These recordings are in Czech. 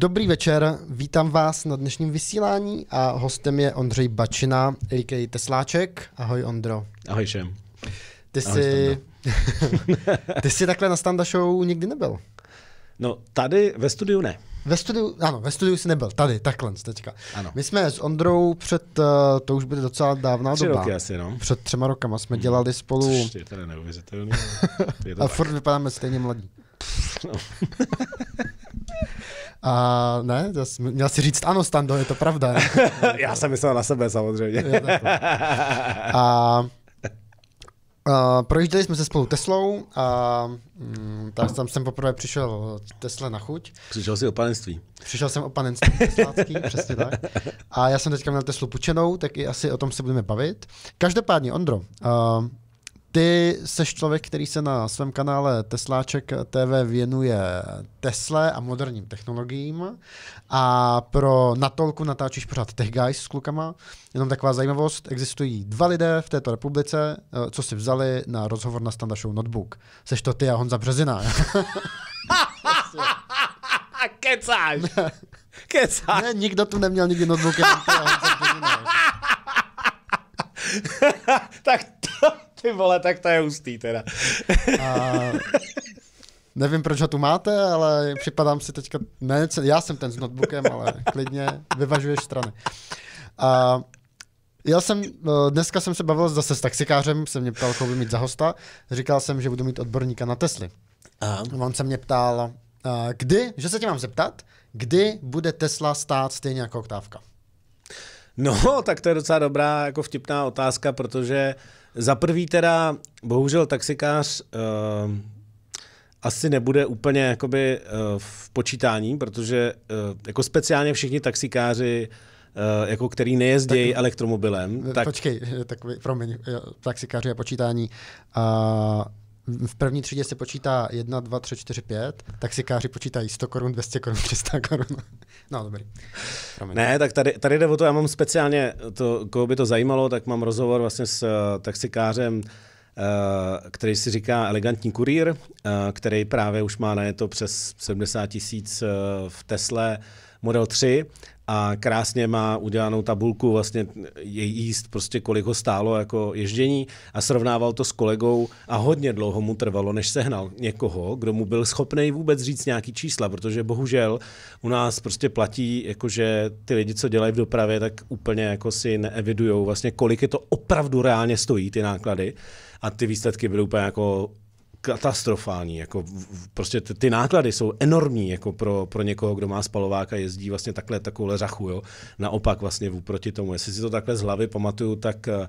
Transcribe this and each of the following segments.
Dobrý večer, vítám vás na dnešním vysílání a hostem je Ondřej Bačina, a.k.a. Tesláček. Ahoj Ondro. Ahoj všem. Ty Ahoj, jsi... Ty jsi takhle na standa show nikdy nebyl. No tady ve studiu ne. Ve studiu, ano, ve studiu jsi nebyl, tady, takhle teďka. Ano. My jsme s Ondrou před, eh, to už bude docela dávná Tři doba. roky asi, no. Před třema rokama jsme hmm. dělali spolu... Což je teda neuvěřitelný. Je to a tak. furt vypadáme stejně mladí. No. A ne, jsi, měl si říct, ano, Stando, je to pravda. Ne? Já jsem myslel na sebe samozřejmě. a a projížděli jsme se spolu Teslou a mm, tak tam jsem poprvé přišel Tesla na chuť. Přišel jsi o panenství. Přišel jsem o panenství teslácký, přesně tak. A já jsem teďka měl Teslu pučenou, tak i asi o tom se budeme bavit. Každopádně, Ondro, uh, ty jsi člověk, který se na svém kanále Tesláček TV věnuje Tesle a moderním technologiím a pro Natolku natáčíš pořád Tech Guys s klukama. Jenom taková zajímavost, existují dva lidé v této republice, eh, co si vzali na rozhovor na Standard Show Notebook. Seš to ty a Honza Březina. Kecáš! Kecáš! Ne, nikdo tu neměl nikdy notebook, tak to... Ty vole, tak to je hustý teda. A... Nevím, proč ho tu máte, ale připadám si teďka, ne, já jsem ten s notebookem, ale klidně vyvažuješ strany. A já jsem, eh, dneska jsem se bavil zase s taxikářem, jsem mě ptal, koho mít za hosta. Říkal jsem, že budu mít odborníka na Tesly. Aha. On se mě ptal, eh, kdy, že se tě mám zeptat, kdy bude Tesla stát stejně jako oktávka? No, tak to je docela dobrá, jako vtipná otázka, protože uh, za prvý teda, bohužel taxikář uh, asi nebude úplně jakoby uh, v počítání, protože uh, jako speciálně všichni taxikáři jako který nejezdí tak, elektromobilem. Tak... Počkej, tak, promiň, taxikáři a počítání. Uh, v první třídě se počítá 1, 2, 3, 4, 5, káři počítají 100 korun, 200 korun, 300 korun. No, dobrý. Promiň. Ne, tak tady, tady jde o to, já mám speciálně, to, koho by to zajímalo, tak mám rozhovor vlastně s eh, taxikářem, eh, který si říká Elegantní kurýr, eh, který právě už má na to přes 70 tisíc v Tesle Model 3 a krásně má udělanou tabulku vlastně její jíst, prostě kolik ho stálo jako ježdění a srovnával to s kolegou a hodně dlouho mu trvalo, než sehnal někoho, kdo mu byl schopný vůbec říct nějaký čísla, protože bohužel u nás prostě platí, jakože že ty lidi, co dělají v dopravě, tak úplně jako si neevidujou vlastně, kolik je to opravdu reálně stojí ty náklady a ty výsledky byly úplně jako katastrofální. Jako prostě ty, ty náklady jsou enormní jako pro, pro někoho, kdo má spalovák a jezdí vlastně takhle takovou řachu. Jo. Naopak vlastně vůproti tomu. Jestli si to takhle z hlavy pamatuju, tak eh,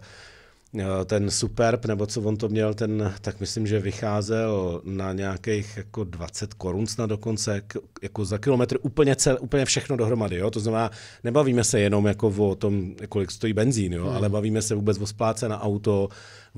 eh, ten Superb, nebo co on to měl, ten, tak myslím, že vycházel na nějakých jako 20 korun na dokonce, jako za kilometr úplně, cel, úplně všechno dohromady, jo? to znamená, nebavíme se jenom jako o tom, kolik stojí benzín, jo? Hmm. ale bavíme se vůbec o spláce na auto,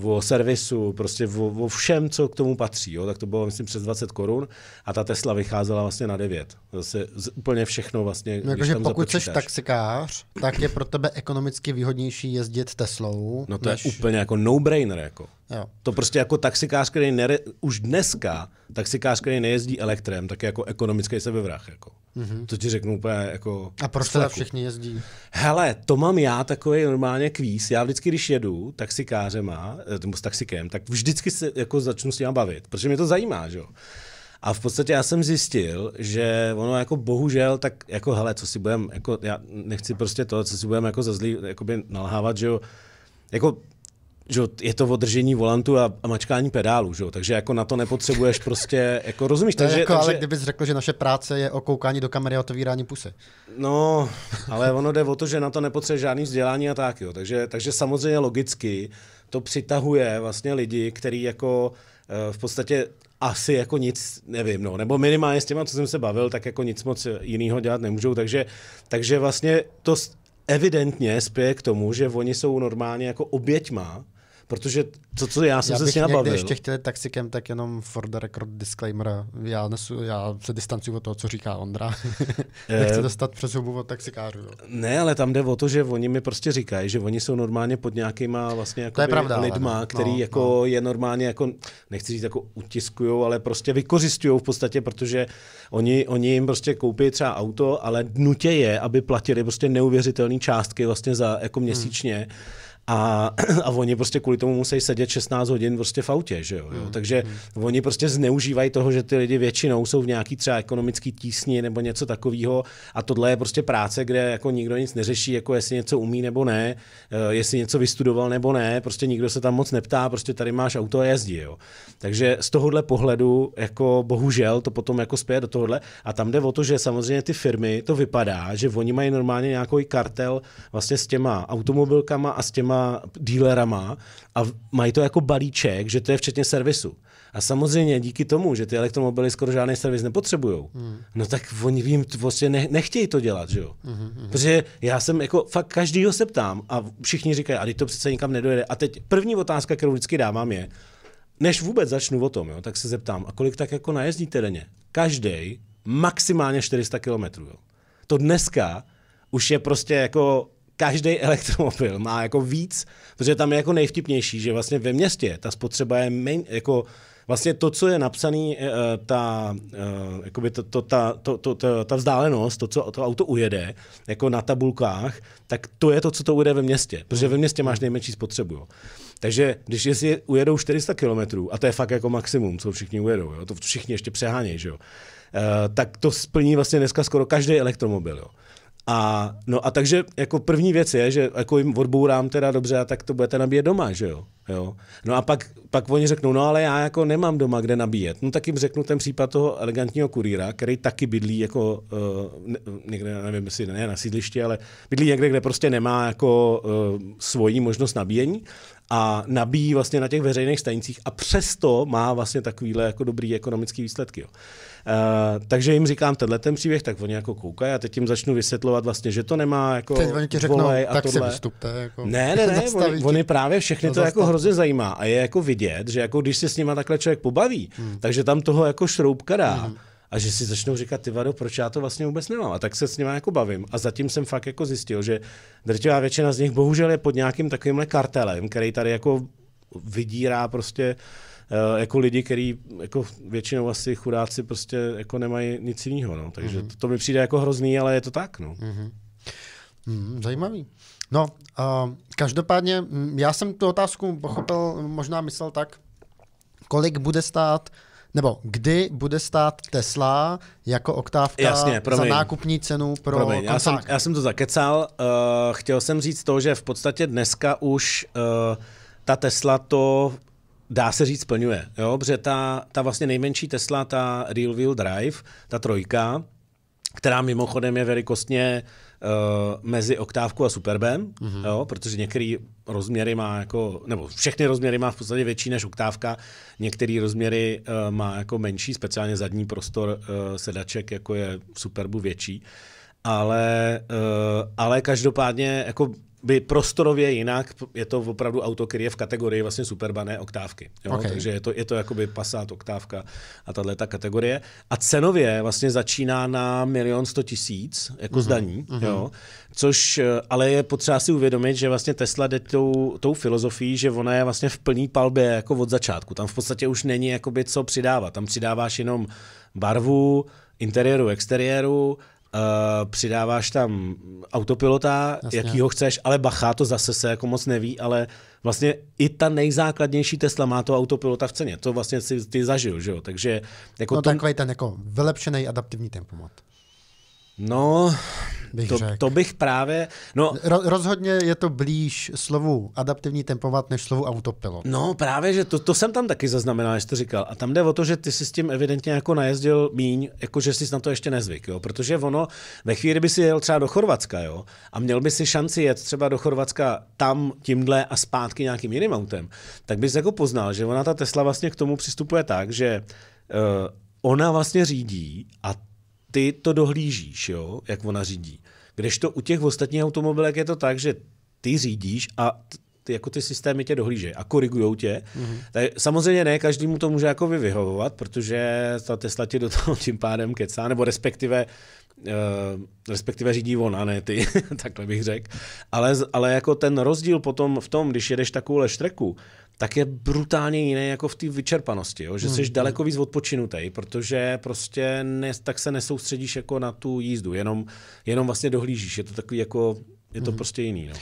o servisu, prostě o, o všem, co k tomu patří. Jo? Tak to bylo, myslím, přes 20 korun a ta Tesla vycházela vlastně na 9. Zase z, úplně všechno vlastně, no Jakože pokud jsi taxikář, tak je pro tebe ekonomicky výhodnější jezdit Teslou. No to než... je úplně jako no-brainer. Jako. Jo. To prostě jako taxikář, který nere, už dneska taxikář, který nejezdí elektrem, tak je jako ekonomický sebevrach. Jako. Mm-hmm. To ti řeknu úplně jako... A proč teda všichni jezdí? Hele, to mám já takový normálně kvíz. Já vždycky, když jedu taxikářema, eh, nebo s taxikem, tak vždycky se jako začnu s ním bavit, protože mě to zajímá, že jo. A v podstatě já jsem zjistil, že ono jako bohužel, tak jako hele, co si budeme, jako já nechci prostě to, co si budeme jako za zlý, jakoby nalhávat, že jo, jako že je to održení volantu a, a mačkání pedálu, že takže jako na to nepotřebuješ prostě, jako rozumíš. To takže, jako, takže... Ale kdybys řekl, že naše práce je o koukání do kamery a otevírání puse. No, ale ono jde o to, že na to nepotřebuješ žádný vzdělání a tak, jo. Takže, takže samozřejmě logicky to přitahuje vlastně lidi, který jako eh, v podstatě asi jako nic nevím, no, nebo minimálně s těma, co jsem se bavil, tak jako nic moc jiného dělat nemůžou, takže, takže vlastně to evidentně spěje k tomu, že oni jsou normálně jako oběťma Protože to, co já jsem já se s ní nabavil. ještě chtěl taxikem, tak jenom for the record disclaimer. Já, nesu, já se distancuju od toho, co říká Ondra. Nechci eh, dostat přes hubu od taxikářů. Jo. Ne, ale tam jde o to, že oni mi prostě říkají, že oni jsou normálně pod nějakýma vlastně jako pravda, lidma, ale, no, který no, jako no. je normálně jako, nechci říct jako utiskujou, ale prostě vykořistují v podstatě, protože oni, oni jim prostě koupí třeba auto, ale nutě je, aby platili prostě neuvěřitelné částky vlastně za jako hmm. měsíčně. Hmm a, a oni prostě kvůli tomu musí sedět 16 hodin prostě v autě, že jo. jo? Mhm, Takže mm. oni prostě zneužívají toho, že ty lidi většinou jsou v nějaký třeba ekonomický tísni nebo něco takového a tohle je prostě práce, kde jako nikdo nic neřeší, jako jestli něco umí nebo ne, eh, jestli něco vystudoval nebo ne, prostě nikdo se tam moc neptá, prostě tady máš auto a jezdí, jo. Takže z tohohle pohledu jako bohužel to potom jako spěje do tohohle a tam jde o to, že samozřejmě ty firmy, to vypadá, že oni mají normálně nějaký kartel vlastně s těma automobilkama a s těma těma dílerama a mají to jako balíček, že to je včetně servisu. A samozřejmě díky tomu, že ty elektromobily skoro žádný servis nepotřebují, hmm. no tak oni vím, vlastně ne, nechtějí to dělat, že jo. Hmm, hmm, hmm. Protože já jsem jako fakt každýho se ptám a všichni říkají, a teď to přece nikam nedojede. A teď první otázka, kterou vždycky dávám, je, než vůbec začnu o tom, jo, tak se zeptám, a kolik tak jako najezdíte denně? Každý maximálně 400 km. Jo. To dneska už je prostě jako každý elektromobil má jako víc, protože tam je jako nejvtipnější, že vlastně ve městě ta spotřeba je méně, jako vlastně to, co je napsané, eh, ta, eh, jakoby to, to, ta, to, to, to, ta vzdálenost, to, co to auto ujede, jako na tabulkách, tak to je to, co to ujede ve městě, protože ve městě máš nejmenší spotřebu. Jo. Takže když si ujedou 400 km, a to je fakt jako maximum, co všichni ujedou, jo, to všichni ještě přehánějí, že jo, eh, tak to splní vlastně dneska skoro každý elektromobil. Jo. A, no a takže jako první věc je, že jako jim odbourám teda dobře, a tak to budete nabíjet doma, že jo? jo? No a pak, pak oni řeknou, no ale já jako nemám doma kde nabíjet. No tak jim řeknu ten případ toho elegantního kurýra, který taky bydlí jako uh, někde, nevím jestli ne na sídlišti, ale bydlí někde, kde prostě nemá jako uh, svoji možnost nabíjení a nabíjí vlastně na těch veřejných stanicích a přesto má vlastně takovýhle jako dobrý ekonomický výsledky. Jo. Uh, takže jim říkám tenhle ten příběh, tak oni jako koukají a teď jim začnu vysvětlovat vlastně, že to nemá jako Teď oni ti řeknou, a tak tohle. si vystupte. Jako ne, ne, ne, oni, oni právě všechny to to jako hrozně zajímá a je jako vidět, že jako když se s nima takhle člověk pobaví, hmm. takže tam toho jako šroubka dá. Hmm a že si začnou říkat, ty vado, proč já to vlastně vůbec nemám. A tak se s nimi jako bavím. A zatím jsem fakt jako zjistil, že drtivá většina z nich bohužel je pod nějakým takovýmhle kartelem, který tady jako vydírá prostě uh, Eh, jako lidi, kteří jako většinou asi chudáci prostě jako nemají nic jiného. No. Takže mm-hmm. to, to mi přijde jako hrozný, ale je to tak. No. Mm-hmm. Hmm, zajímavý. No, uh, každopádně, já jsem tu otázku pochopil, možná myslel tak, kolik bude stát nebo kdy bude stát Tesla jako oktávka Jasně, za nákupní cenu pro promiň, já jsem, já jsem to zakecal. Uh, chtěl jsem říct to, že v podstatě dneska už uh, ta Tesla to dá se říct, splňuje. Jo? Protože ta, ta vlastně nejmenší Tesla, ta Real Wheel Drive, ta trojka, která mimochodem je velikostně uh, mezi oktávku a superbem, mm-hmm. jo, protože některé rozměry má jako, nebo všechny rozměry má v podstatě větší než oktávka, některé rozměry uh, má jako menší, speciálně zadní prostor uh, sedaček jako je v superbu větší. Ale, uh, ale každopádně jako by prostorově jinak, je to opravdu auto, který je v kategorii vlastně superbané oktávky. Jo? Okay. Takže je to, je to jakoby pasát oktávka a tahle ta kategorie. A cenově vlastně začíná na milion sto tisíc jako mhm. zdaní, mm-hmm. Jo? což eh, ale je potřeba si uvědomit, že vlastně Tesla jde tou, tou filozofií, že ona je vlastně v plný palbě jako od začátku. Tam v podstatě už není jakoby co přidávat. Tam přidáváš jenom barvu, interiéru, exteriéru Eh, přidáváš tam autopilota, Jasně. jaký ho chceš, ale bacha, to zase se jako moc neví, ale vlastně i ta nejzákladnější Tesla má to autopilota v ceně. To vlastně si ty zažil, že jo? Takže jako no tom... takový ten jako vylepšený adaptivní tempomat. No, bych to, řekl. to bych právě... No, Ro, rozhodně je to blíž slovu adaptivní tempovat než slovu autopilot. No právě, že to, to jsem tam taky zaznamenal, jsi to říkal. A tam jde o to, že ty jsi s tím evidentně jako najezdil míň, jako že jsi na to ještě nezvyk, jo? protože ono, ve chvíli, kdyby si jel třeba do Chorvatska jo? a měl by si šanci jet třeba do Chorvatska tam, tímhle a zpátky nějakým jiným autem, tak bys jako poznal, že ona ta Tesla vlastně k tomu přistupuje tak, že uh, ona vlastně řídí a ty to dohlížíš, jo, jak ona řídí. Kdežto u těch ostatních automobilek je to tak, že ty řídíš a ty, jako ty systémy tě dohlížejí a korigujou tě. Mm-hmm. Tak samozřejmě ne, každému to může jako vyhovovat, protože ta Tesla tě do toho tím pádem kecá, nebo respektive Uh, respektive řídí on a ne ty, takhle bych řekl. Ale, ale jako ten rozdíl potom v tom, když jedeš takovou leštrku, tak je brutálně jiný jako v té vyčerpanosti, jo? že hmm, jsi hmm. daleko víc odpočinutý, protože prostě ne, tak se nesoustředíš jako na tu jízdu, jenom, jenom vlastně dohlížíš, je to takový jako, je to hmm. prostě jiný. No.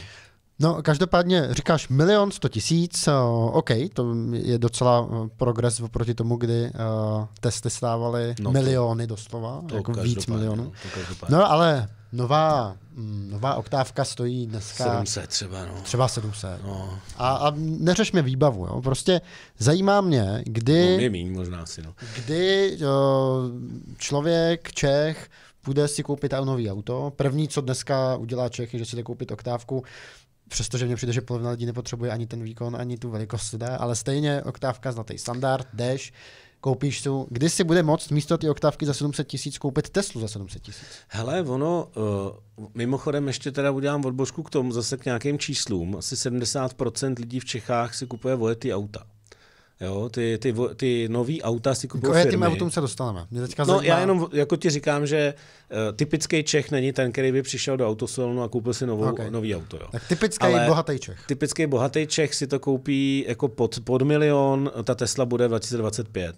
No, každopádně říkáš milion sto tisíc, eh, OK, to je docela eh, progres oproti tomu, kdy eh, testy stávaly no to, miliony doslova, to jako víc milionů. No, no, ale Nová, mm, nová oktávka stojí dneska... 700 třeba, no. Třeba 700. No. A, a neřešme výbavu, jo. Prostě zajímá mě, kdy... No, mě možná si, no. Kdy jo, člověk, Čech, půjde si koupit nový auto. První, co dneska udělá Čech, je, že si jde koupit oktávku, přestože mně přijde, že polovina lidí nepotřebuje ani ten výkon, ani tu velikost, ale stejně oktávka, zlatý standard, dash koupíš tu, kdy si bude moct místo ty oktávky za 700 tisíc koupit Teslu za 700 tisíc? Hele, ono, uh, mimochodem ještě teda udělám odbořku k tomu, zase k nějakým číslům, asi 70% lidí v Čechách si kupuje vojety auta. Jo, ty, ty, ty nový auta si kupují firmy. K autům se dostaneme. Mě teďka no, zajímá... já jenom jako ti říkám, že uh, typický Čech není ten, který by přišel do autosalonu a koupil si novou, okay. nový auto. Jo. Tak typický Ale bohatý Čech. Typický bohatý Čech si to koupí jako pod, pod milion, ta Tesla bude 2025.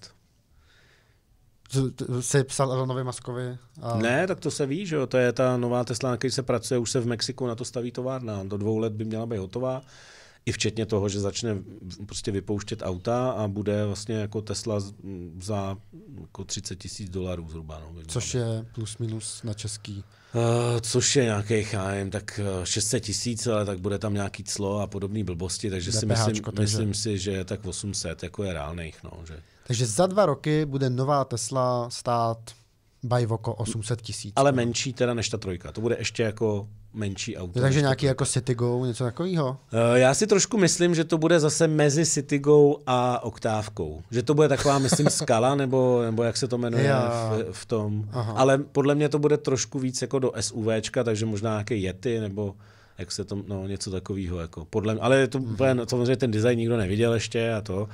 Jsi psal Elonovi Maskovi? A... Ne, tak to se ví, že jo? to je ta nová Tesla, na který se pracuje, už se v Mexiku na to staví továrna. Do dvou let by měla být hotová. I včetně toho, že začne prostě vypouštět auta a bude vlastně jako Tesla za jako 30 tisíc dolarů zhruba. No, což je plus minus na český. Uh, což je nějaký chájem, tak 600 eh, tisíc, ale tak bude tam nějaký clo a podobné blbosti, takže DPHčko, si myslím, takže... myslím si, že tak 800 jako je reálných. No, že... Takže za dva roky bude nová Tesla stát oko 800 tisíc. Ale menší teda než ta trojka. To bude ještě jako menší auto. Takže nějaký jako Go, něco takového? Eh, já si trošku myslím, že to bude zase mezi Go a Oktávkou. Že to bude taková, myslím, skala, nebo, nebo jak se to jmenuje Já. v, v tom. Aha. Ale podle mě to bude trošku víc jako do SUVčka, takže možná nějaké Yeti, nebo jak se to, no něco takového. Jako podle mě, ale je to, mm-hmm. samozřejmě ten design nikdo neviděl ještě a to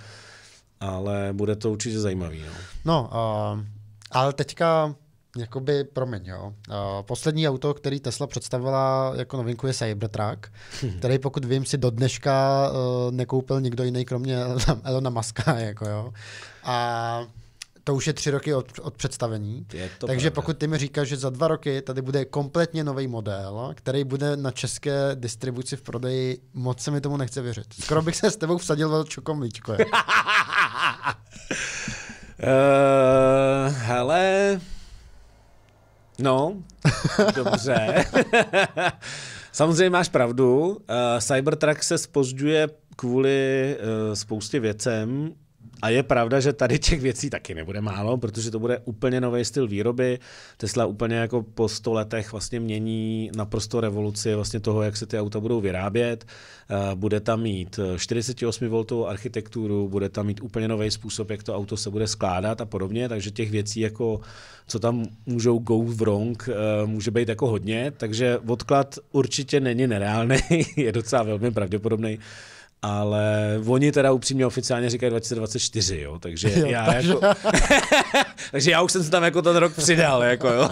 ale bude to určitě zajímavý. No, no uh, ale teďka Jakoby, promiň, jo. Uh, poslední auto, který Tesla představila jako novinku, je Cybertruck, který pokud vím, si do dneška uh, nekoupil nikdo jiný, kromě Elona Muska, jako jo. A to už je tři roky od, od představení. Takže pravda. pokud ty mi říkáš, že za dva roky tady bude kompletně nový model, který bude na české distribuci v prodeji, moc se mi tomu nechce věřit. Skoro bych se s tebou vsadil velčokomlíčko. Jako. uh, hele, no, dobře. Samozřejmě máš pravdu. Uh, Cybertruck se spožďuje kvůli uh, spoustě věcem. A je pravda, že tady těch věcí taky nebude málo, protože to bude úplně nový styl výroby. Tesla úplně jako po 100 letech vlastně mění naprosto revoluci vlastně toho, jak se ty auta budou vyrábět. Eh, bude tam mít 48V eh, architekturu, bude tam mít úplně nový způsob, jak to auto se bude skládat a podobně, takže těch věcí, jako, co tam můžou go wrong, eh, může být jako hodně, takže odklad určitě není nereálný, je docela velmi pravděpodobný ale oni teda upřímně oficiálně říkají 2024, jo, takže jo, já takže... jako... takže já už jsem se tam jako ten rok přidal, jako jo.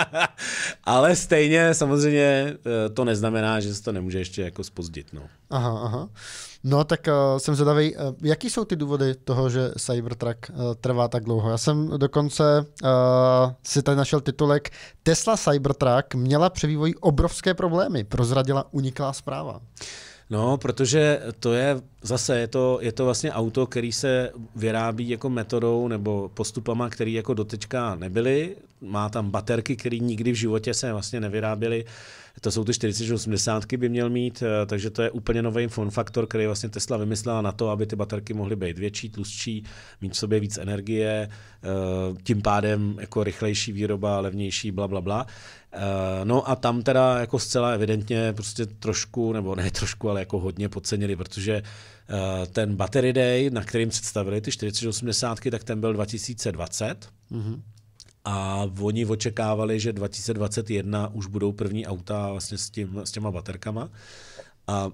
ale stejně samozřejmě eh, to neznamená, že se to nemůže ještě jako spozdit, no. Aha, aha. No tak uh, jsem zvědavý, uh, eh, jaký jsou ty důvody toho, že Cybertruck uh, trvá tak dlouho? Já jsem dokonce uh, si tady našel titulek Tesla Cybertruck měla při vývoji obrovské problémy, prozradila uniklá zpráva. No, protože to je zase, je to, je to vlastně auto, který se vyrábí jako metodou nebo postupama, který jako dotečka nebyly. Má tam baterky, které nikdy v životě se vlastně nevyráběly. Uh, to jsou ty 4080, by měl mít, eh, takže to je úplně nový form faktor, který vlastně Tesla vymyslela na to, aby ty baterky mohly být větší, tlustší, mít v sobě víc energie, eh, tím pádem jako rychlejší výroba, levnější, bla, bla, bla. Eh, no a tam teda jako zcela evidentně prostě trošku, nebo ne trošku, ale jako hodně podcenili, protože ten Battery Day, na kterým představili ty 4080, tak ten byl 2020. Mm-hmm a oni očekávali, že 2021 už budou první auta vlastně s, tím, s těma baterkama. A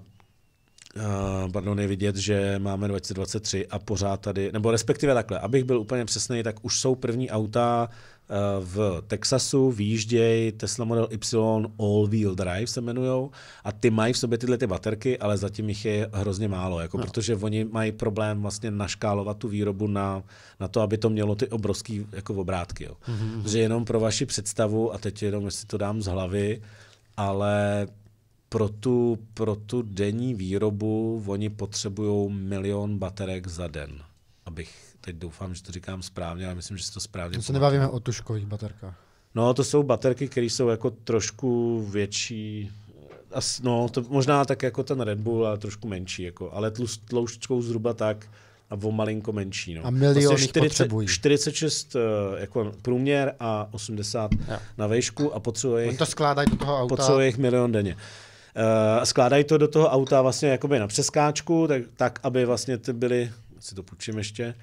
Uh, pardon, je vidět, že máme 2023 a pořád tady, nebo respektive takhle, abych byl úplně přesný, tak už jsou první auta Eh, v Texasu, výjíždějí Tesla Model Y All-Wheel Drive se jmenují a ty mají v sobě tyhle ty baterky, ale zatím jich je hrozně málo, jako no. protože oni mají problém vlastně naškálovat tu výrobu na, na to, aby to mělo ty obrovský jako obrátky. Jo. Mm-hmm. Že jenom pro vaši představu, a teď jenom jestli to dám z hlavy, ale pro tu, pro tu denní výrobu oni potřebují milion baterek za den, abych teď doufám, že to říkám správně, ale myslím, že si to správně. To se nebavíme o tuškových baterkách. No, to jsou baterky, které jsou jako trošku větší, as, no, to možná tak jako ten Red Bull, ale trošku menší, jako, ale tlust, tloušťkou zhruba tak a o malinko menší. No. A miliony vlastně prostě 40, potřebují. 46 eh, jako průměr a 80 ja. na vejšku a potřebuje jich, to skládají do toho auta. Potřebuje jich milion denně. Uh, skládají to do toho auta vlastně jakoby na přeskáčku, tak, tak aby vlastně ty byly, si to půjčím ještě,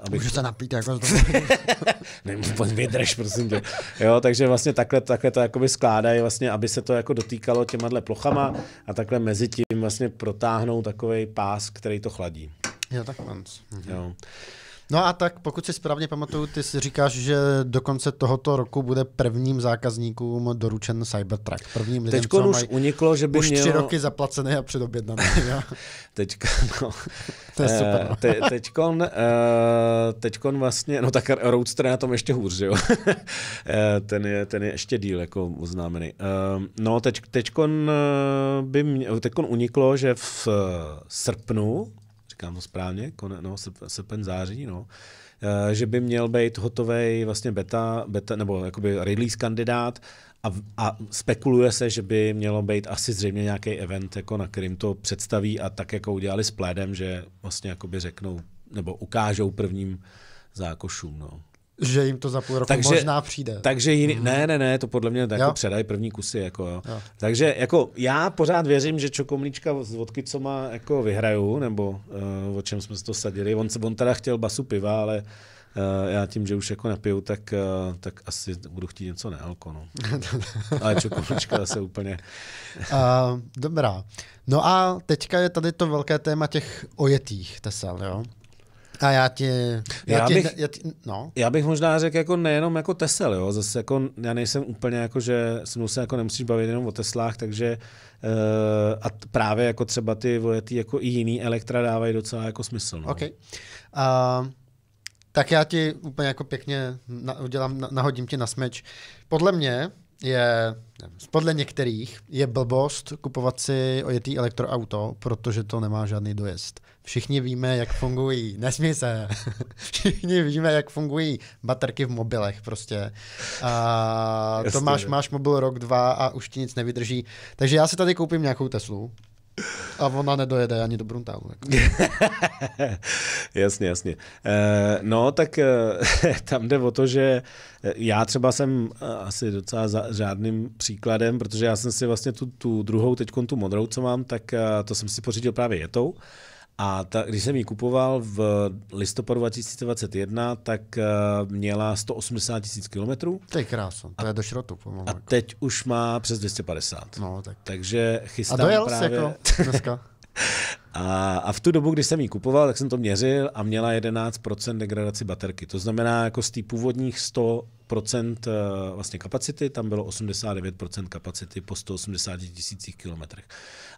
Abych... Můžu se napít jako Vydrž, prosím tě. Jo, takže vlastně takhle, takhle to jakoby skládají, vlastně, aby se to jako dotýkalo těma plochama a takhle mezi tím vlastně protáhnou takový pás, který to chladí. Jo, tak mhm. Jo. No a tak, pokud si správně pamatuju, ty si říkáš, že do konce tohoto roku bude prvním zákazníkům doručen Cybertruck. Prvním lidem, Teďko co už uniklo, že by už mělo... tři roky zaplacené a předobjednané. Teďka, no. to je eh, super. No. Te, teďkon, eh, teďkon vlastně, no tak Roadster je na tom ještě hůř, že jo? Eh, ten, je, ten je ještě díl jako oznámený. No teď, teďkon by mě, teďkon uniklo, že v srpnu říkám to správně, kone, no, srpen září, no, e, že by měl být hotový vlastně beta, beta nebo jakoby release kandidát a, a spekuluje se, že by mělo být asi zřejmě nějaký event, jako na kterým to představí a tak, jako udělali s plédem, že vlastně jakoby řeknou nebo ukážou prvním zákošům. No že jim to za půl roku takže, možná přijde. Takže jiný, mm. ne, ne, ne, to podle mě jako předají první kusy. Jako, jo. Jo. Takže jako já pořád věřím, že čokomlíčka z vodky, co má jako vyhraju, nebo uh, o čem jsme se to sadili. On, on teda chtěl basu piva, ale Uh, já tím, že už jako napiju, tak, uh, tak asi budu chtít něco nealko, no. Ale čokoláčka zase úplně. uh, dobrá. No a teďka je tady to velké téma těch ojetých tesel, jo? A já ti... Já, já, bych, já, no. já bych možná řekl jako nejenom jako Tesel, jo, zase jako já nejsem úplně jako, že se mnou se jako nemusíš bavit jenom o Teslách, takže uh, a t- právě jako třeba ty vojety jako i jiný elektra dávají docela jako smysl. No. Okay. Uh, tak já ti úplně jako pěkně na, udělám, na, nahodím ti na smeč. Podle mě je, podle některých, je blbost kupovat si ojetý elektroauto, protože to nemá žádný dojezd. Všichni víme, jak fungují, nesmí se, všichni víme, jak fungují baterky v mobilech prostě. A to máš, no. máš mobil rok, dva a už ti nic nevydrží. Takže já si tady koupím nějakou Teslu, a ona nedojede ani do Bruntálu. Jako. jasně, jasně. E, no, tak eh, tam jde o to, že eh, já třeba jsem asi docela za, žádným příkladem, protože já jsem si vlastně tu, tu druhou, teď tu modrou, co mám, tak to jsem si pořídil právě jetou. A ta, když jsem ji kupoval v listopadu 2021, tak uh, měla 180 tisíc kilometrů. To je krásno, to je do šrotu pomalu. A teď už má přes 250. No, tak. Takže chystám A dojel právě... jsi jako dneska? A, a v tu dobu, kdy jsem ji kupoval, tak jsem to měřil a měla 11% degradaci baterky. To znamená, jako z té původních 100 procent eh, vlastně kapacity, tam bylo 89 kapacity po 180 tisících kilometrech.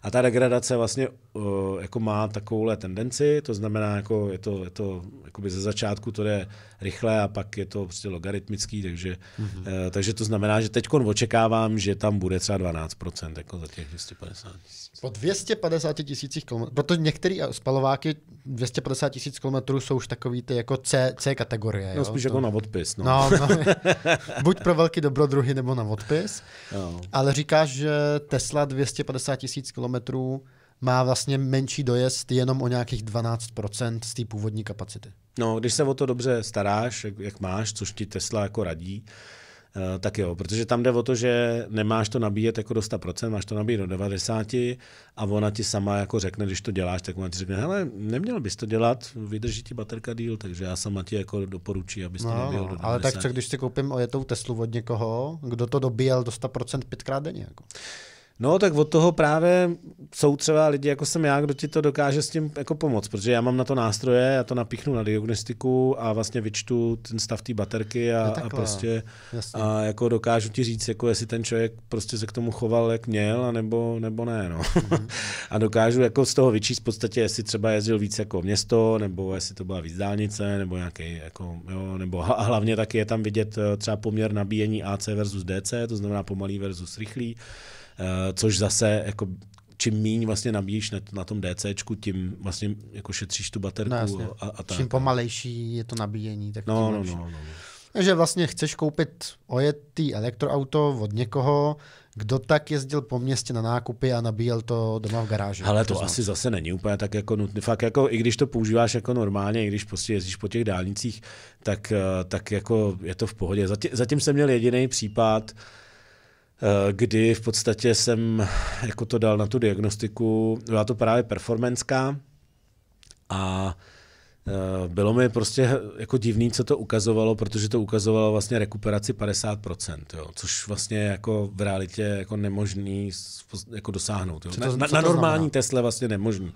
A ta degradace vlastně eh, jako má takovouhle tendenci, to znamená, jako je to, je to jakoby ze začátku to je rychle a pak je to prostě logaritmický, takže, mm-hmm. takže to znamená, že teď očekávám, že tam bude třeba 12 jako za těch 250 tisíc. Po 250 tisících kilometrů, protože některé spalováky 250 tisíc kilometrů jsou už takový ty jako C, C kategorie. No, jo? spíš jako to... jako na odpis. No. No, no, buď pro velký dobrodruhy nebo na odpis. No. Ale říkáš, že Tesla 250 tisíc kilometrů má vlastně menší dojezd jenom o nějakých 12% z té původní kapacity. No, když se o to dobře staráš, jak, jak máš, což ti Tesla jako radí, Eh, tak jo, protože tam jde o to, že nemáš to nabíjet jako do 100%, máš to nabíjet do 90% a ona ti sama jako řekne, když to děláš, tak ona ti řekne, hele, neměl bys to dělat, vydrží ti baterka díl, takže já sama ti jako doporučí, abys to no, nabíjel do 90%. Ale tak co, když si koupím ojetou Teslu od někoho, kdo to dobíjel do 100% pětkrát denně? Jako? No, tak od toho právě jsou třeba lidi, jako jsem já, kdo ti to dokáže s tím jako pomoct, protože já mám na to nástroje, já to napíchnu na diagnostiku a vlastně vyčtu ten stav té baterky a, prostě no a prostě a jako dokážu ti říct, jako jestli ten člověk prostě se k tomu choval, jak měl, anebo, nebo ne. No. Mm-hmm. a dokážu jako z toho vyčíst v podstatě, jestli třeba jezdil víc jako město, nebo jestli to byla víc dálnice, nebo nějaký, jako, jo, nebo a hlavně taky je tam vidět eh, třeba poměr nabíjení AC versus DC, to znamená pomalý versus rychlý Eh, což zase jako čím méně vlastně nabíjíš na tom DC, tím vlastně jako šetříš tu baterku. No, jasně. a, a tak. Čím no. pomalejší je to nabíjení, tak no, tím no, no, no, no. Takže vlastně chceš koupit ojetý elektroauto od někoho, kdo tak jezdil po městě na nákupy a nabíjel to doma v garáži. Ale to, to asi zase není úplně tak jako nutné. Fakt jako, i když to používáš jako normálně, i když prostě jezdíš po těch dálnicích, tak, eh, tak jako je to v pohodě. Zatím, zatím jsem měl jediný případ, uh, Eh, kdy v podstatě jsem jako to dal na tu diagnostiku, byla to právě performancká a Eh, bylo mi prostě jako divný, co to ukazovalo, protože to ukazovalo vlastně rekuperaci 50%, jo, což vlastně jako v realitě jako nemožný jako dosáhnout. Jo. To, na, na normální znamená? Tesle vlastně nemožný. Uh,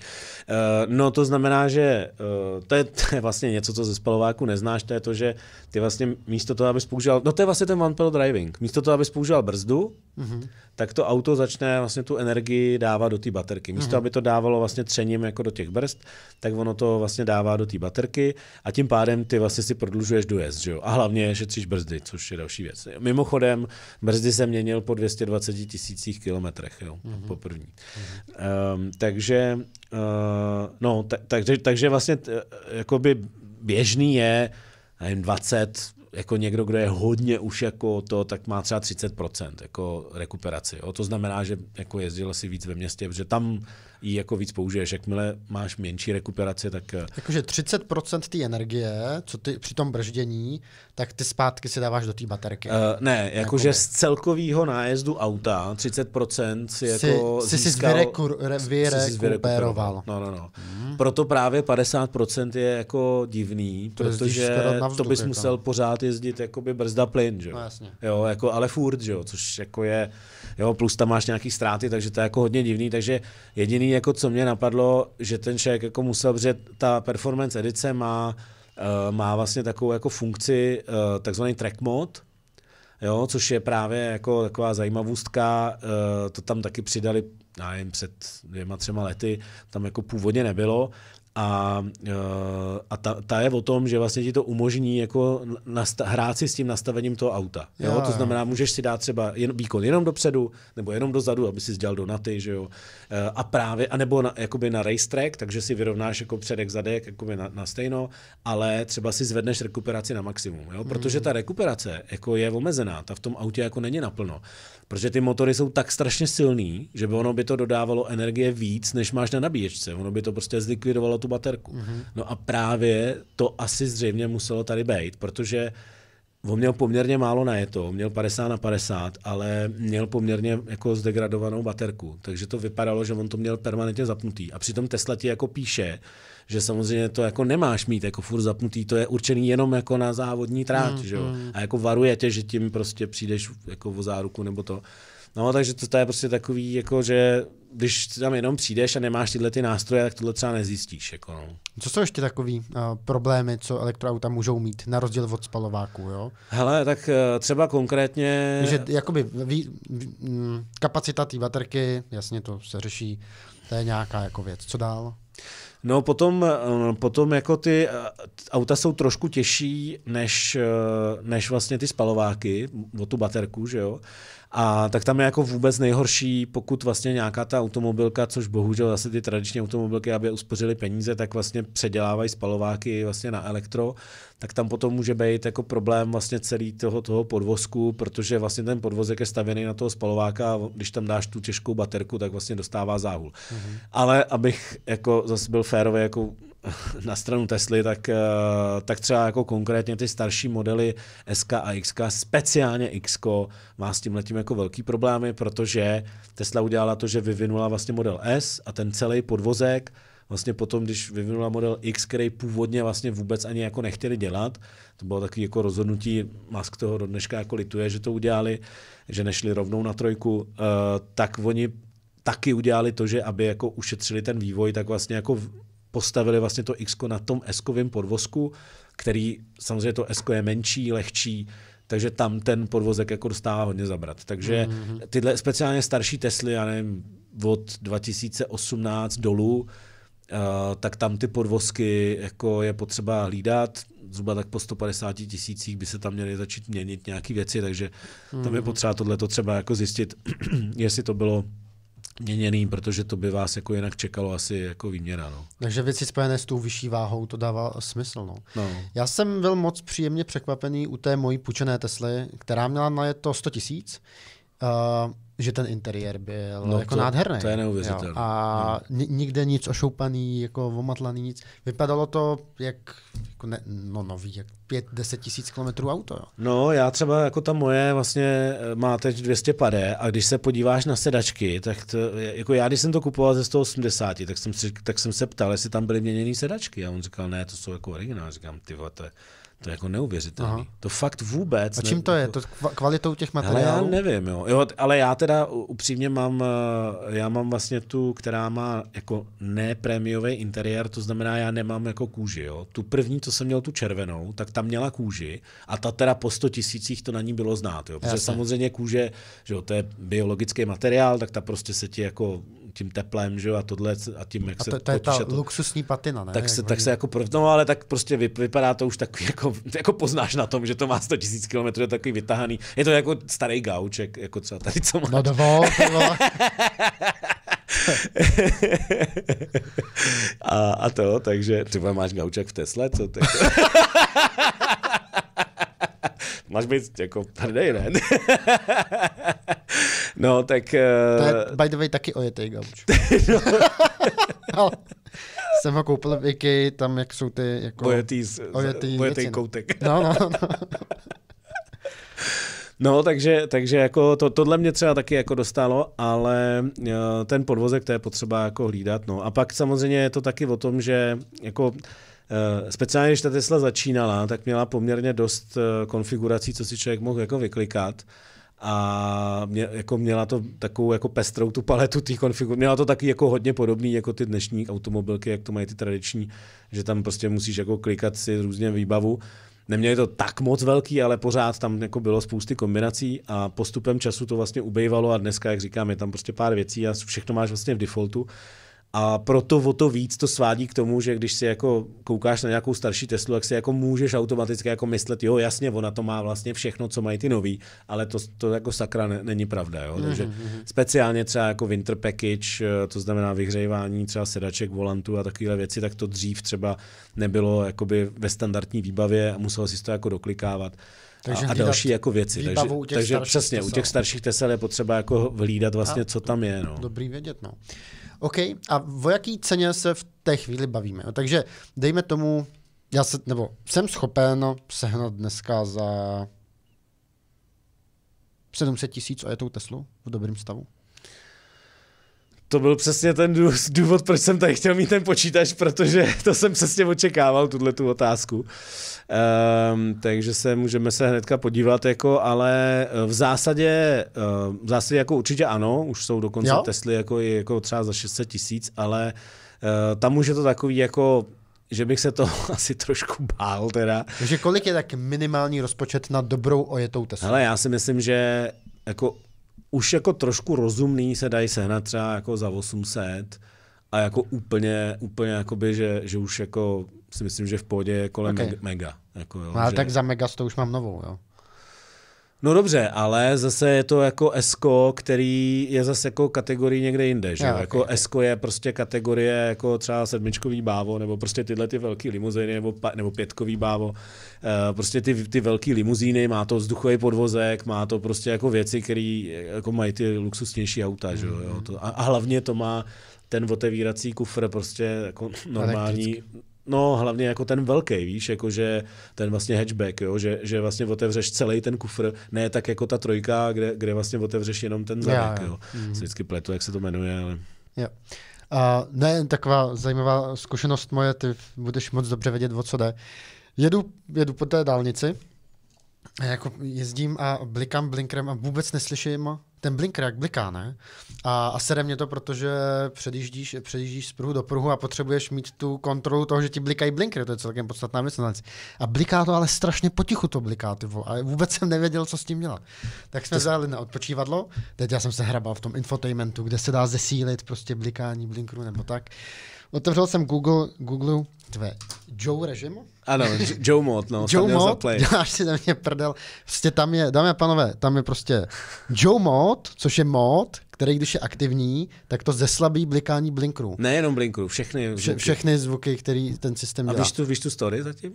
no to znamená, že uh, to, je, to je vlastně něco, co ze spalováku neznáš, to je to, že ty vlastně místo toho, abys používal, no to je vlastně ten one pedal driving, místo toho, abys používal brzdu, mm-hmm. tak to auto začne vlastně tu energii dávat do té baterky. Místo, mm-hmm. aby to dávalo vlastně třením jako do těch brzd, tak ono to vlastně dává do té té baterky a tím pádem ty vlastně si prodlužuješ dojezd, že jo? A hlavně šetříš brzdy, což je další věc. Mimochodem, brzdy se měnil po 220 tisících kilometrech, jo, mm-hmm. po první. Mm-hmm. Um, takže, uh, no, ta, takže, takže vlastně t, eh, jakoby běžný je, nevím, 20, jako někdo, kdo je hodně už jako to, tak má třeba 30% jako rekuperaci. Jo? To znamená, že jako jezdil si víc ve městě, protože tam ji jako víc použiješ. Jakmile máš menší rekuperaci, tak... Eh, jakože 30% té energie, co ty při tom brždění, tak ty zpátky si dáváš do té baterky. Uh, ne, jakože z celkového nájezdu auta 30% si jako jsi, získal... Jsi vyrekuperoval. No, no, no. Hmm. Proto právě 50% je jako divný, to protože to bys jako. musel pořád jezdit jakoby brzda plyn, že jo. No, jasně. jo jako, ale furt, že jo, což jako je, jo, plus tam máš nějaký ztráty, takže to je jako hodně divný, takže jediný, jako co mě napadlo, že ten člověk jako musel, že ta performance edice má, uh, má vlastně takovou jako funkci uh, takzvaný track mode, jo, což je právě jako taková zajímavostka, uh, to tam taky přidali, já jim před dvěma, třema lety, tam jako původně nebylo a, eh, a ta, ta je o tom, že vlastně ti to umožní jako nasta- hrát si s tím nastavením toho auta. Jo? Jo. To znamená, můžeš si dát třeba jen, výkon jenom dopředu, nebo jenom dozadu, aby si dělal donaty, že jo. Eh, a právě, anebo na, jakoby na racetrack, takže si vyrovnáš jako předek, zadek, jakoby na, na stejno, ale třeba si zvedneš rekuperaci na maximum, jo? protože hmm. ta rekuperace jako je omezená, ta v tom autě jako není naplno. Protože ty motory jsou tak strašně silný, že by ono by to dodávalo energie víc, než máš na nabíječce. Ono by to prostě zlikvidovalo tu baterku. Mm-hmm. No a právě to asi zřejmě muselo tady být, protože on měl poměrně málo na to, měl 50 na 50, ale měl poměrně jako zdegradovanou baterku, takže to vypadalo, že on to měl permanentně zapnutý. A přitom Tesla ti jako píše, že samozřejmě to jako nemáš mít jako furt zapnutý, to je určený jenom jako na závodní tráť, mm, že jo? Mm. A jako varuje tě, že tím prostě přijdeš jako o záruku nebo to. No, takže to, to je prostě takový, jako, že když tam jenom přijdeš a nemáš tyhle ty nástroje, tak tohle třeba nezjistíš. Jako no. Co jsou ještě takové uh, eh, problémy, co elektroauta můžou mít, na rozdíl od spalováků? Jo? Hele, tak uh, třeba konkrétně... Že jakoby ví, v, m, hm, kapacita té baterky, jasně to se řeší, to je nějaká jako věc. Co dál? No potom, eh, potom jako ty auta jsou trošku těžší než, než vlastně ty spalováky o tu baterku, že jo? A tak tam je jako vůbec nejhorší, pokud vlastně nějaká ta automobilka, což bohužel zase ty tradiční automobilky, aby uspořili peníze, tak vlastně předělávají spalováky vlastně na elektro, tak tam potom může být jako problém vlastně celý toho, toho podvozku, protože vlastně ten podvozek je stavěný na toho spalováka a když tam dáš tu těžkou baterku, tak vlastně dostává záhul. Mhm. Ale abych jako zase byl férový, jako na stranu Tesly, tak, eh, tak třeba jako konkrétně ty starší modely SK a XK, speciálně X, má s tím letím jako velký problémy, protože Tesla udělala to, že vyvinula vlastně model S a ten celý podvozek vlastně potom, když vyvinula model X, který původně vlastně vůbec ani jako nechtěli dělat, to bylo takové jako rozhodnutí, Musk toho do dneška jako lituje, že to udělali, že nešli rovnou na trojku, eh, tak oni taky udělali to, že aby jako ušetřili ten vývoj, tak vlastně jako postavili vlastně to X na tom s podvozku, který samozřejmě to S je menší, lehčí, takže tam ten podvozek jako dostává hodně zabrat. Takže mm-hmm. tyhle speciálně starší Tesly, já nevím, od 2018 dolů, eh, tak tam ty podvozky jako je potřeba hlídat. Zhruba tak po 150 tisících by se tam měly začít měnit nějaké věci, takže tam je mm-hmm. potřeba tohle třeba jako zjistit, jestli to bylo měněný, protože to by vás jako jinak čekalo asi jako výměna. No. Takže věci spojené s tou vyšší váhou, to dává smysl. No. No. Já jsem byl moc příjemně překvapený u té mojí půjčené Tesly, která měla na je to 100 tisíc. Uh, že ten interiér byl no, jako to, nádherný. To je neuvěřitelné. A no. nikde nic ošoupaný, jako omatlaný, nic. Vypadalo to jak, jako ne, no nový, jak 5-10 tisíc kilometrů auto. Jo. No já třeba jako ta moje vlastně eh, má teď 200 pade a když se podíváš na sedačky, tak to, jako já když jsem to kupoval ze 180, tak jsem, si, tak jsem se ptal, jestli tam byly měněné sedačky a on říkal, ne, to jsou jako originál. Říkám, ty to je to je jako neuvěřitelné. To fakt vůbec. A čím ne, to je? Jako... To kvalitou těch materiálů? Ale já nevím, jo. jo. Ale já teda upřímně mám, eh, já mám vlastně tu, která má jako nepremiový interiér, to znamená, já nemám jako kůži, jo. Tu první, co jsem měl, tu červenou, tak tam měla kůži a ta teda po 100 tisících to na ní bylo znát, jo. Protože Jasne. samozřejmě kůže, že jo, to je biologický materiál, tak ta prostě se ti jako tím teplem, že jo, a tohle a tím, jak a to, se to je ta to, luxusní patina, ne? Tak se, jak tak se jako, no ale tak prostě vy, vypadá to už takový, jako, jako poznáš na tom, že to má 100 000 km, je takový vytahaný. Je to jako starý gauček, jako co tady, co má. No a, a to, takže třeba máš gauček v Tesle, co ty? máš být jako tady ne? no, tak... Uh... To je, by the way, taky ojetý gauč. no. no. Jsem ho koupil v IKEA, tam jak jsou ty jako... Ojetý, z, ojetý, ojetý koutek. no, no, no. No, takže, takže jako to, tohle mě třeba taky jako dostalo, ale eh, ten podvozek to je potřeba jako hlídat. No. A pak samozřejmě je to taky o tom, že jako Eh, speciálně, když ta Tesla začínala, tak měla poměrně dost eh, konfigurací, co si člověk mohl jako vyklikat a mě, jako měla to takovou jako pestrou tu paletu těch konfigurací. Měla to taky jako hodně podobný jako ty dnešní automobilky, jak to mají ty tradiční, že tam prostě musíš jako klikat si různě výbavu. Neměli to tak moc velký, ale pořád tam jako bylo spousty kombinací a postupem času to vlastně ubejvalo a dneska, jak říkám, je tam prostě pár věcí a všechno máš vlastně v defaultu. A proto o to víc to svádí k tomu, že když si jako koukáš na nějakou starší Teslu, tak si jako můžeš automaticky jako myslet, jo, jasně, ona to má vlastně všechno, co mají ty nový, ale to, to jako sakra ne, není pravda, jo. Mm-hmm. Takže mhm, mhm. speciálně třeba jako winter package, eh, to znamená vyhřejvání třeba sedaček, volantů a takovéhle věci, tak to dřív třeba nebylo jakoby ve standardní výbavě a muselo si to jako doklikávat. Takže a, a další jako věci. Takže, takže přesně, tesel. u těch starších tesel je potřeba jako vlídat vlastně, a, co tam je. No. Dobrý vědět, no. OK, a o jaký ceně se v té chvíli bavíme? No, takže dejme tomu, já se, nebo jsem schopen sehnat dneska za 700 tisíc ojetou Teslu v dobrém stavu? to byl přesně ten důvod, proč jsem tady chtěl mít ten počítač, protože to jsem přesně očekával, tuhle tu otázku. Um, takže se můžeme se hnedka podívat, jako, ale eh, v zásadě, eh, v zásadě jako určitě ano, už jsou dokonce jo? Tesly jako, jako třeba za 600 tisíc, ale uh, tam už je to takový jako že bych se to asi trošku bál teda. Takže kolik je tak minimální rozpočet na dobrou ojetou Teslu? Ale já si myslím, že jako už jako trošku rozumný se dají sehnat třeba jako za 800 a jako úplně, úplně jakoby, že, že už jako si myslím, že v pohodě je kolem okay. mega. Jako jo, no, ale že... tak za mega to už mám novou, jo. No dobře, ale zase je to jako Esko, který je zase jako kategorii někde jinde. Že? Já, jako Esko je prostě kategorie jako třeba sedmičkový bávo, nebo prostě tyhle ty velké limuzíny, nebo, pa, nebo pětkový bávo. E, prostě ty, ty velké limuzíny, má to vzduchový podvozek, má to prostě jako věci, které jako mají ty luxusnější auta. Mm-hmm. Že? Jo? To, a, a hlavně to má ten otevírací kufr prostě jako normální, Elektrický No, hlavně jako ten velký, víš, jako že ten vlastně hatchback, jo, že, že vlastně otevřeš celý ten kufr, ne tak jako ta trojka, kde, kde vlastně otevřeš jenom ten zadek, jo. jo. Mm. Vždycky pletu, jak se to jmenuje, ale... Jo. A ne, taková zajímavá zkušenost moje, ty budeš moc dobře vědět, o co jde. Jedu, jedu po té dálnici, jako jezdím a blikám blinkrem a vůbec neslyším ten blinker jak bliká, ne? A, a sere mě to, protože předjíždíš, předjíždíš z pruhu do pruhu a potřebuješ mít tu kontrolu toho, že ti blikají blinker, to je celkem podstatná věc. A bliká to ale strašně potichu to bliká, ty vole. A vůbec jsem nevěděl, co s tím dělat. Tak jsme to... zajeli na odpočívadlo, teď já jsem se hrabal v tom infotainmentu, kde se dá zesílit prostě blikání blinkru nebo tak. Otevřel jsem Google, Google tvé Joe režim, ano, Joe Mod, no. Joe Mod, děláš si na mě prdel. Prostě tam je, dámy a panové, tam je prostě Joe Mod, což je mod, který když je aktivní, tak to zeslabí blikání blinkrů. Nejenom blinkrů, všechny zvuky. Vše, všechny zvuky, který ten systém dělá. A víš tu, víš tu story zatím?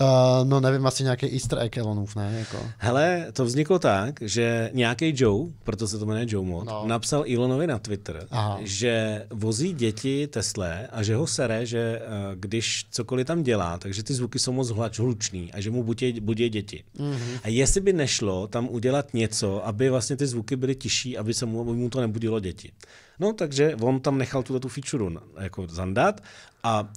Uh, no nevím, asi nějaký easter egg Elonův, ne? Jako. Hele, to vzniklo tak, že nějaký Joe, proto se to jmenuje Joe Mod, no. napsal Elonovi na Twitter, Aha. že vozí děti Tesle a že ho sere, že uh, když cokoliv tam dělá, takže ty zvuky jsou moc hlač, hlučný a že mu budí, budí děti. Mm-hmm. A jestli by nešlo tam udělat něco, aby vlastně ty zvuky byly tiší, aby se mu, aby mu to nebudilo děti. No, takže on tam nechal tuto tu feature jako zandat a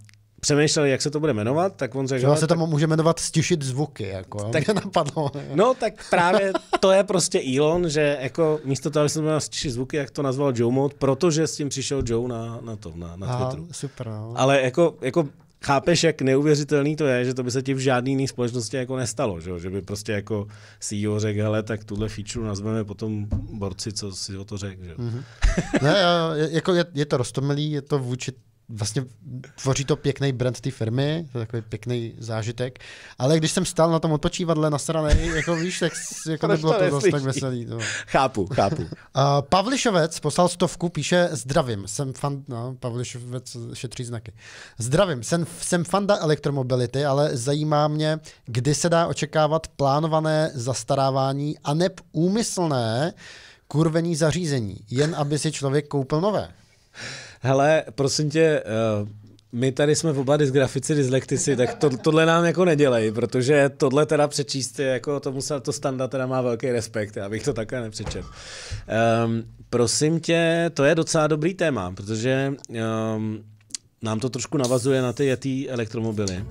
přemýšlel, jak se to bude jmenovat, tak on řekl... Že no se to může jmenovat stišit zvuky, jako, tak, mě napadlo. No, tak právě to je prostě Elon, že jako místo toho, aby se to jmenoval stišit zvuky, jak to nazval Joe Mode, protože s tím přišel Joe na, na to, na, na Twitteru. Aha, super, no. Ale jako, jako chápeš, jak neuvěřitelný to je, že to by se ti v žádný jiný společnosti jako nestalo, že, že by prostě jako CEO řekl, hele, tak tuhle feature nazveme potom borci, co si o to řekl. Že? Mm-hmm. ne, jako je, je, to roztomilý, je to vůči vlastně tvoří to pěkný brand té firmy, to je takový pěkný zážitek. Ale když jsem stál na tom odpočívadle na straně, jako víš, tak jako nebylo to, to dost tak veselý. To. No. Chápu, chápu. Uh, Pavlišovec poslal stovku, píše zdravím, jsem fan, no, Pavlišovec šetří znaky. Zdravím, jsem, jsem fanda elektromobility, ale zajímá mě, kdy se dá očekávat plánované zastarávání a neb úmyslné kurvení zařízení, jen aby si člověk koupil nové. Hele, prosím tě, eh, my tady jsme v oba dysgrafici, dyslektici, tak to, tohle nám jako nedělej, protože tohle teda přečíst, jako to musel, to standa teda má velký respekt, já bych to takhle nepřečet. Um, prosím tě, to je docela dobrý téma, protože um, nám to trošku navazuje na ty jetý elektromobily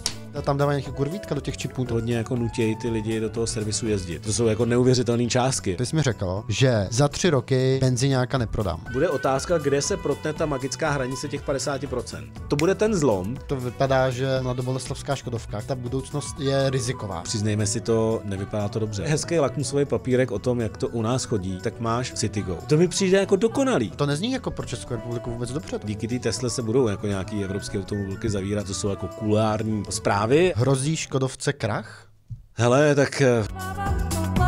tam dávají nějaké kurvítka do těch čipů. Hodně jako nutějí ty lidi do toho servisu jezdit. To jsou jako neuvěřitelné částky. Ty jsi mi řekl, že za tři roky nějaká neprodám. Bude otázka, kde se protne ta magická hranice těch 50%. To bude ten zlom. To vypadá, že na doboleslavská Škodovka ta budoucnost je riziková. Přiznejme si to, nevypadá to dobře. Hezký lakmusový papírek o tom, jak to u nás chodí, tak máš CityGo. To mi přijde jako dokonalý. To nezní jako pro Českou republiku vůbec dobře. Díky té Tesle se budou jako nějaký evropské automobilky zavírat, to jsou jako kulární zprávy zprávy. Hrozí Škodovce krach? Hele, tak... Eh,